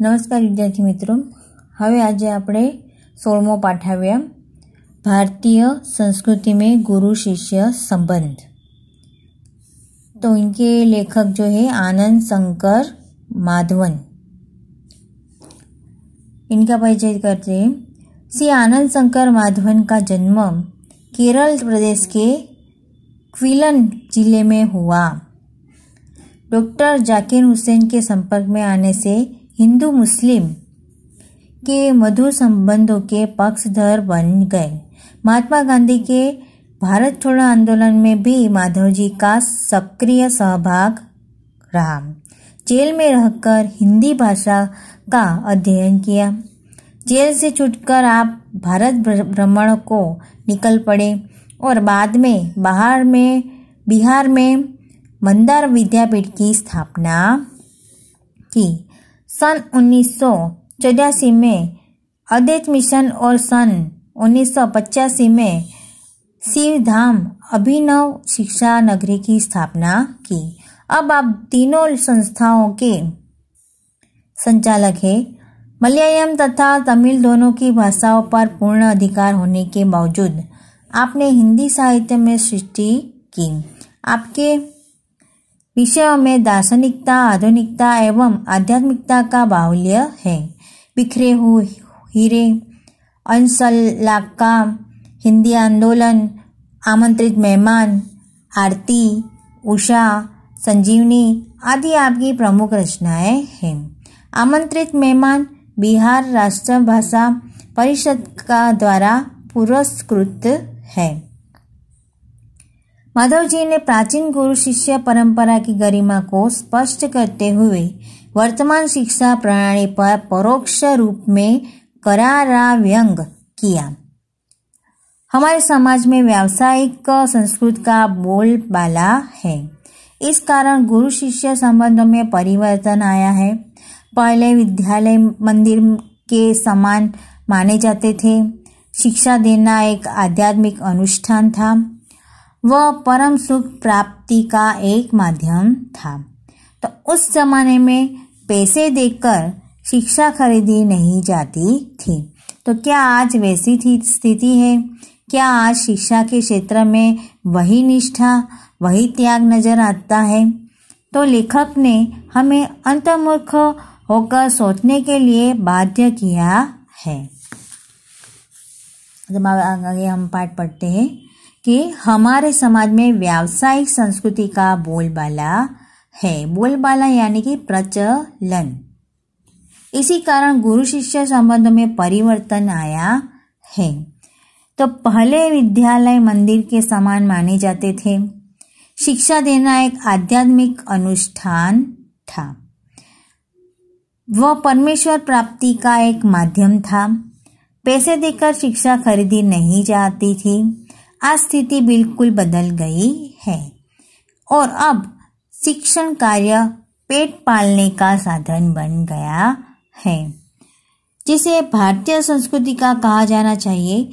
नमस्कार विद्यार्थी मित्रों हमें आज आप सोलमो પાઠ भारतीय संस्कृति में गुरु शिष्य संबंध तो इनके लेखक जो है आनंद शंकर माधवन इनका परिचय करते हैं श्री आनंद शंकर माधवन का जन्म केरल प्रदेश के क्विलन जिले में हुआ डॉक्टर जाकिर हुसैन के संपर्क में आने से हिंदू मुस्लिम के मधुर संबंधों के पक्षधर बन गए महात्मा गांधी के भारत छोड़ो आंदोलन में भी माधव जी का सक्रिय सहभाग रहा जेल में रहकर हिंदी भाषा का अध्ययन किया जेल से छुटकर आप भारत भ्रमण को निकल पड़े और बाद में बाहर में बिहार में मंदार विद्यापीठ की स्थापना की सन उन्नीस में अद्वैत मिशन और सन उन्नीस में शिव धाम अभिनव शिक्षा नगरी की स्थापना की अब आप तीनों संस्थाओं के संचालक है मलयालम तथा तमिल दोनों की भाषाओं पर पूर्ण अधिकार होने के बावजूद आपने हिंदी साहित्य में सृष्टि की आपके विषयों में दार्शनिकता आधुनिकता एवं आध्यात्मिकता का बाहुल्य है बिखरे हुए हीरे अंसल हिंदी आंदोलन आमंत्रित मेहमान आरती उषा संजीवनी आदि आपकी प्रमुख रचनाएं हैं आमंत्रित मेहमान बिहार राष्ट्र भाषा परिषद का द्वारा पुरस्कृत है माधव जी ने प्राचीन गुरु शिष्य परंपरा की गरिमा को स्पष्ट करते हुए वर्तमान शिक्षा प्रणाली पर परोक्ष रूप में करारा व्यंग किया हमारे समाज में व्यावसायिक संस्कृत का बोलबाला है इस कारण गुरु शिष्य संबंध में परिवर्तन आया है पहले विद्यालय मंदिर के समान माने जाते थे शिक्षा देना एक आध्यात्मिक अनुष्ठान था वह परम सुख प्राप्ति का एक माध्यम था तो उस जमाने में पैसे देकर शिक्षा खरीदी नहीं जाती थी तो क्या आज वैसी थी स्थिति है क्या आज शिक्षा के क्षेत्र में वही निष्ठा वही त्याग नजर आता है तो लेखक ने हमें अंतमूर्ख होकर सोचने के लिए बाध्य किया है जब आगे हम पाठ पढ़ते हैं कि हमारे समाज में व्यावसायिक संस्कृति का बोलबाला है बोलबाला यानी कि प्रचलन इसी कारण गुरु शिष्य संबंध में परिवर्तन आया है तो पहले विद्यालय मंदिर के समान माने जाते थे शिक्षा देना एक आध्यात्मिक अनुष्ठान था वह परमेश्वर प्राप्ति का एक माध्यम था पैसे देकर शिक्षा खरीदी नहीं जाती थी आज स्थिति बिल्कुल बदल गई है और अब शिक्षण कार्य पेट पालने का साधन बन गया है जिसे भारतीय संस्कृति का कहा जाना चाहिए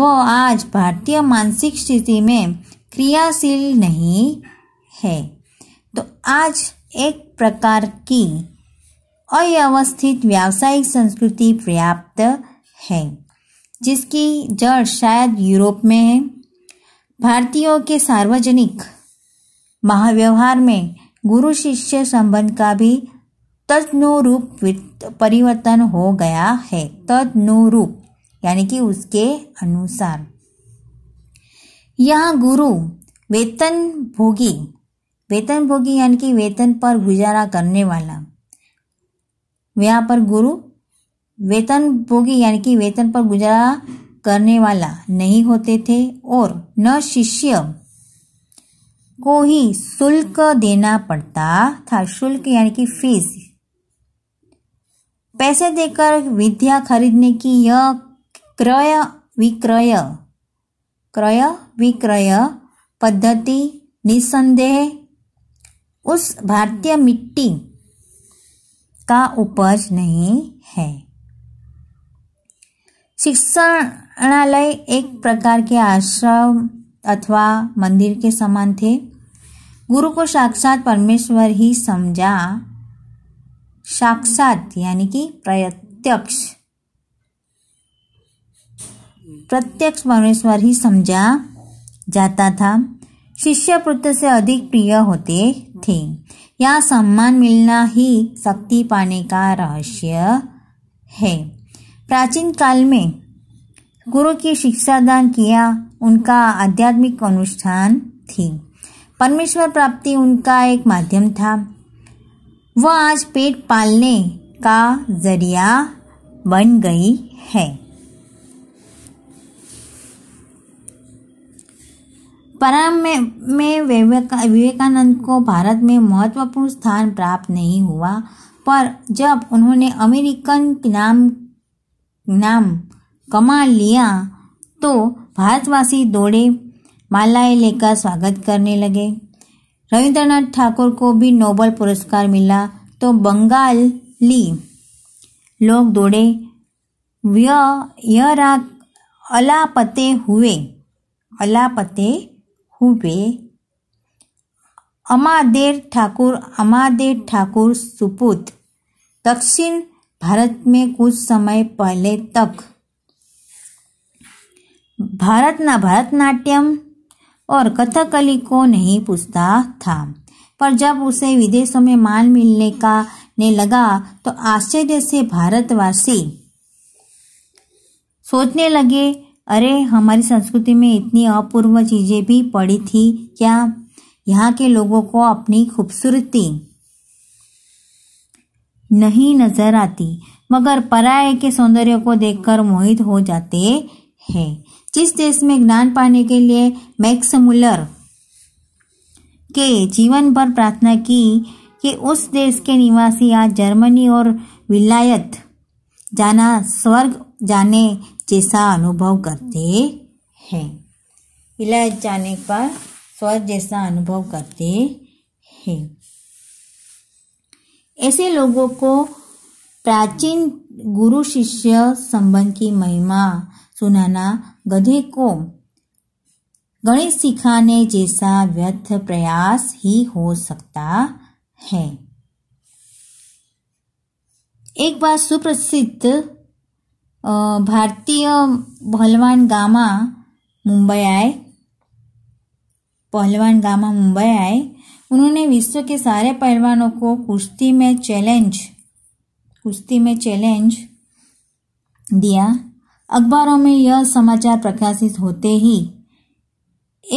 वह आज भारतीय मानसिक स्थिति में क्रियाशील नहीं है तो आज एक प्रकार की अव्यवस्थित व्यावसायिक संस्कृति पर्याप्त है जिसकी जड़ शायद यूरोप में है भारतीयों के सार्वजनिक महाव्यवहार में गुरु शिष्य संबंध का भी तदनुरूप परिवर्तन हो गया है तदनुरूप यानी कि उसके अनुसार यहाँ गुरु वेतन भोगी वेतन भोगी यानी कि वेतन पर गुजारा करने वाला यहाँ पर गुरु वेतन भोगी यानी कि वेतन पर गुजारा करने वाला नहीं होते थे और न शिष्य को ही शुल्क देना पड़ता था शुल्क यानी कि फीस पैसे देकर विद्या खरीदने की यह क्रय विक्रय क्रय विक्रय पद्धति निसंदेह उस भारतीय मिट्टी का उपज नहीं है शिक्षण अनालय एक प्रकार के आश्रम अथवा मंदिर के समान थे गुरु को साक्षात परमेश्वर ही समझा साक्षात यानी कि प्रत्यक्ष प्रत्यक्ष परमेश्वर ही समझा जाता था शिष्य पुत्र से अधिक प्रिय होते थे यह सम्मान मिलना ही शक्ति पाने का रहस्य है प्राचीन काल में गुरु की शिक्षा दान किया उनका आध्यात्मिक अनुष्ठान थी परमेश्वर प्राप्ति उनका एक माध्यम था वह आज पेट पालने का जरिया बन गई है परम में, में विवेकानंद को भारत में महत्वपूर्ण स्थान प्राप्त नहीं हुआ पर जब उन्होंने अमेरिकन नाम नाम कमा लिया तो भारतवासी दौड़े मालाएं लेकर स्वागत करने लगे रविंद्रनाथ ठाकुर को भी नोबल पुरस्कार मिला तो बंगाल ली लोग दौड़े राग अलापते हुए अलापते हुए अमादेर ठाकुर अमादेर ठाकुर सुपुत दक्षिण भारत में कुछ समय पहले तक ना भरतनाट्यम और कथकली को नहीं पूछता था पर जब उसे विदेशों में मान मिलने का ने लगा तो आश्चर्य से भारतवासी सोचने लगे अरे हमारी संस्कृति में इतनी अपूर्व चीजें भी पड़ी थी क्या यहाँ के लोगों को अपनी खूबसूरती नहीं नजर आती मगर पराए के सौंदर्य को देखकर मोहित हो जाते हैं जिस देश में ज्ञान पाने के लिए मैक्समुलर के जीवन पर प्रार्थना की कि उस देश के निवासी आज जर्मनी और विलायत जाना स्वर्ग जाने जैसा अनुभव करते हैं विलायत जाने पर स्वर्ग जैसा अनुभव करते हैं ऐसे लोगों को प्राचीन गुरु शिष्य संबंध की महिमा सुनाना गधे को गणित सिखाने जैसा व्यर्थ प्रयास ही हो सकता है एक बार सुप्रसिद्ध भारतीय पहलवान गामा मुंबई आए पहलवान गामा मुंबई आए उन्होंने विश्व के सारे पहलवानों को कुश्ती में चैलेंज कुश्ती में चैलेंज दिया अखबारों में यह समाचार प्रकाशित होते ही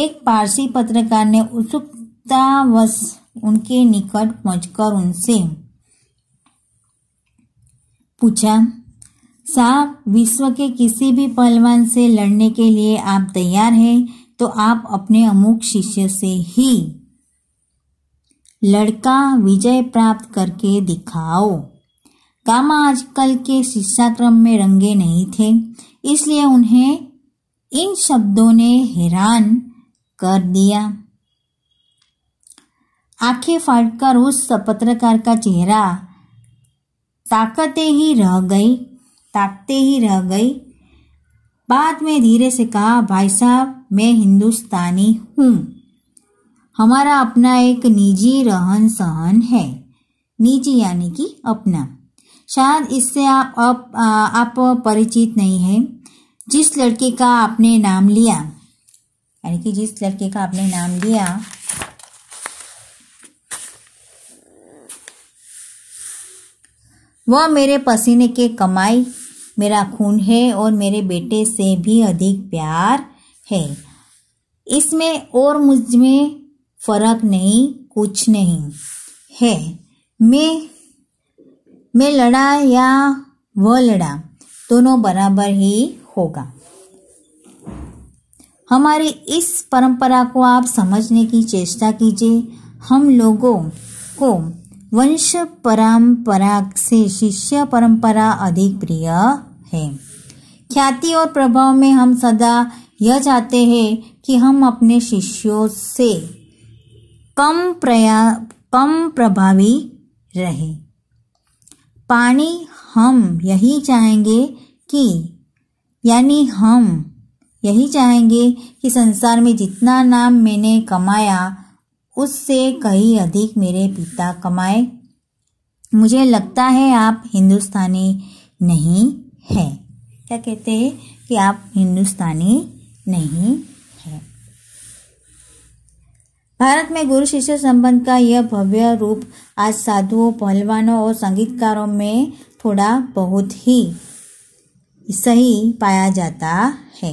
एक पारसी पत्रकार ने उत्सुकतावश उनके निकट पहुंचकर उनसे पूछा साहब विश्व के किसी भी पहलवान से लड़ने के लिए आप तैयार हैं तो आप अपने अमुक शिष्य से ही लड़का विजय प्राप्त करके दिखाओ गामा आजकल के शिक्षा क्रम में रंगे नहीं थे इसलिए उन्हें इन शब्दों ने हैरान कर दिया आंखें फाटकर उस पत्रकार का चेहरा ताकते ही रह गई ताकते ही रह गई बाद में धीरे से कहा भाई साहब मैं हिंदुस्तानी हूँ हमारा अपना एक निजी रहन सहन है निजी यानी कि अपना शायद इससे आप अब आप परिचित नहीं हैं जिस लड़के का आपने नाम लिया यानी कि जिस लड़के का आपने नाम लिया वह मेरे पसीने के कमाई मेरा खून है और मेरे बेटे से भी अधिक प्यार है इसमें और मुझ में फर्क नहीं कुछ नहीं है मैं में लड़ा या वह लड़ा दोनों बराबर ही होगा हमारी इस परंपरा को आप समझने की चेष्टा कीजिए हम लोगों को वंश परंपरा से शिष्य परंपरा अधिक प्रिय है ख्याति और प्रभाव में हम सदा यह चाहते हैं कि हम अपने शिष्यों से कम प्रया कम प्रभावी रहें पानी हम यही चाहेंगे कि यानी हम यही चाहेंगे कि संसार में जितना नाम मैंने कमाया उससे कहीं अधिक मेरे पिता कमाए मुझे लगता है आप हिंदुस्तानी नहीं है क्या कहते हैं कि आप हिंदुस्तानी नहीं है भारत में गुरु शिष्य संबंध का यह भव्य रूप आज साधुओं पहलवानों और संगीतकारों में थोड़ा बहुत ही सही पाया जाता है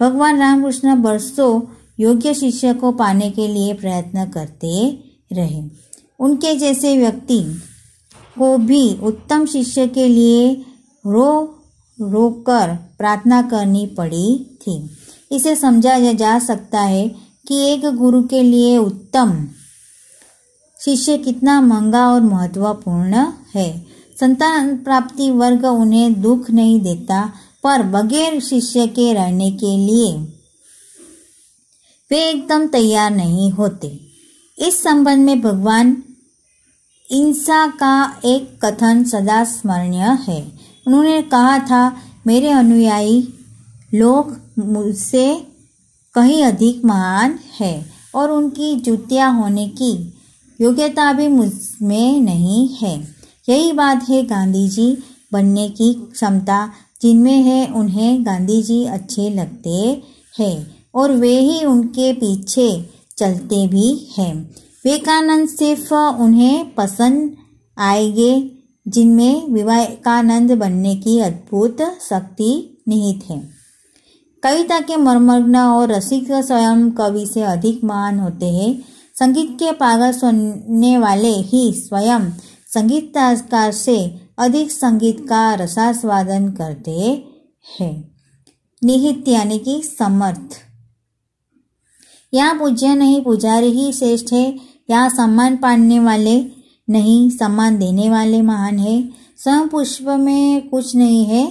भगवान रामकृष्ण बरसों योग्य शिष्य को पाने के लिए प्रयत्न करते रहे उनके जैसे व्यक्ति को भी उत्तम शिष्य के लिए रो रो कर प्रार्थना करनी पड़ी थी इसे समझा जा सकता है कि एक गुरु के लिए उत्तम शिष्य कितना महंगा और महत्वपूर्ण है संतान प्राप्ति वर्ग उन्हें दुख नहीं देता पर बगैर शिष्य के रहने के लिए वे एकदम तैयार नहीं होते इस संबंध में भगवान इंसा का एक कथन सदा स्मरणीय है उन्होंने कहा था मेरे अनुयायी लोग मुझसे कहीं अधिक महान है और उनकी जुतियाँ होने की योग्यता भी मुझमें नहीं है यही बात है गांधी जी बनने की क्षमता जिनमें है उन्हें गांधी जी अच्छे लगते हैं और वे ही उनके पीछे चलते भी हैं विवेकानंद सिर्फ उन्हें पसंद आएंगे जिनमें विवेकानंद बनने की अद्भुत शक्ति निहित है कविता के मर्मग्न और रसिक स्वयं कवि से अधिक महान होते हैं संगीत के पागल सुनने वाले ही स्वयं संगीतकार से अधिक संगीत का रसास्वादन करते हैं निहित यानी कि समर्थ यहाँ पूज्य नहीं पुजारी ही श्रेष्ठ है यहाँ सम्मान पाने वाले नहीं सम्मान देने वाले महान है स्वयं पुष्प में कुछ नहीं है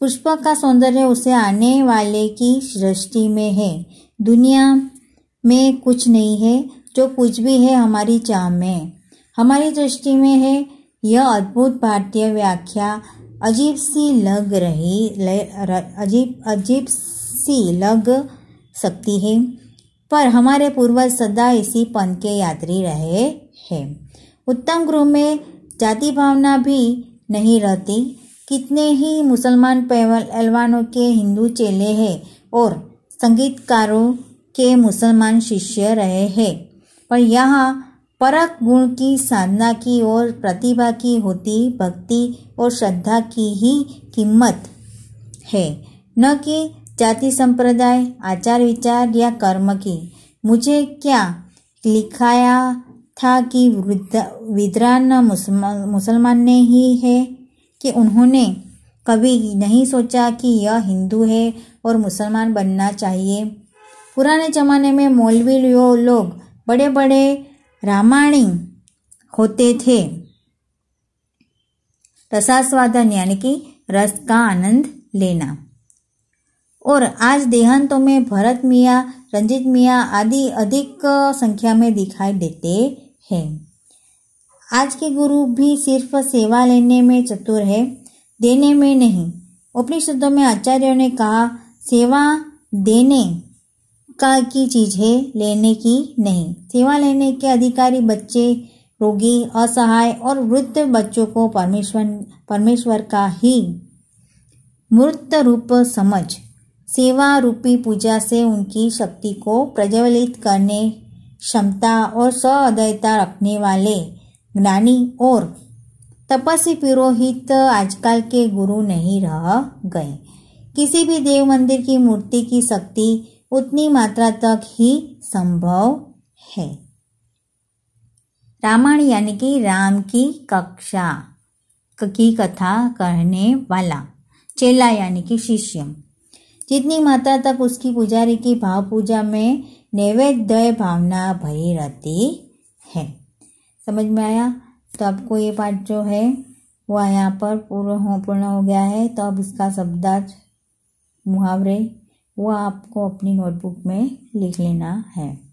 पुष्पा का सौंदर्य उसे आने वाले की सृष्टि में है दुनिया में कुछ नहीं है जो कुछ भी है हमारी चाह में हमारी दृष्टि में है यह अद्भुत भारतीय व्याख्या अजीब सी लग रही अजीब अजीब सी लग सकती है पर हमारे पूर्वज सदा इसी पन के यात्री रहे हैं उत्तम गृह में जाति भावना भी नहीं रहती कितने ही मुसलमान पहलवानों के हिंदू चेले हैं और संगीतकारों के मुसलमान शिष्य रहे हैं पर यहाँ परक गुण की साधना की और प्रतिभा की होती भक्ति और श्रद्धा की ही कीमत है न कि जाति संप्रदाय आचार विचार या कर्म की मुझे क्या लिखाया था कि विद्रान मुसलमान ने ही है कि उन्होंने कभी नहीं सोचा कि यह हिंदू है और मुसलमान बनना चाहिए पुराने ज़माने में मौलवी लोग बड़े बड़े रामायणी होते थे रसास्वादन यानी कि रस का आनंद लेना और आज देहांतों में भरत मियाँ रंजित मियाँ आदि अधिक संख्या में दिखाई देते हैं आज के गुरु भी सिर्फ सेवा लेने में चतुर है देने में नहीं शब्दों में आचार्यों ने कहा सेवा देने का की चीज है लेने की नहीं सेवा लेने के अधिकारी बच्चे रोगी असहाय और वृद्ध बच्चों को परमेश्वर परमेश्वर का ही मूर्त रूप समझ सेवा रूपी पूजा से उनकी शक्ति को प्रज्वलित करने क्षमता और सौदयता रखने वाले ज्ञानी और तपस्वी पुरोहित आजकल के गुरु नहीं रह गए किसी भी देव मंदिर की मूर्ति की शक्ति उतनी मात्रा तक ही संभव है रामायण यानी कि राम की कक्षा की कथा कहने वाला चेला यानी कि शिष्य जितनी मात्रा तक उसकी पुजारी की भाव पूजा में नैवेद्य भावना भरी रहती है समझ में आया तो आपको ये पाठ जो है वो यहाँ पर पूर्ण हो पूर्ण हो गया है तो अब इसका शब्दार्थ मुहावरे वो आपको अपनी नोटबुक में लिख लेना है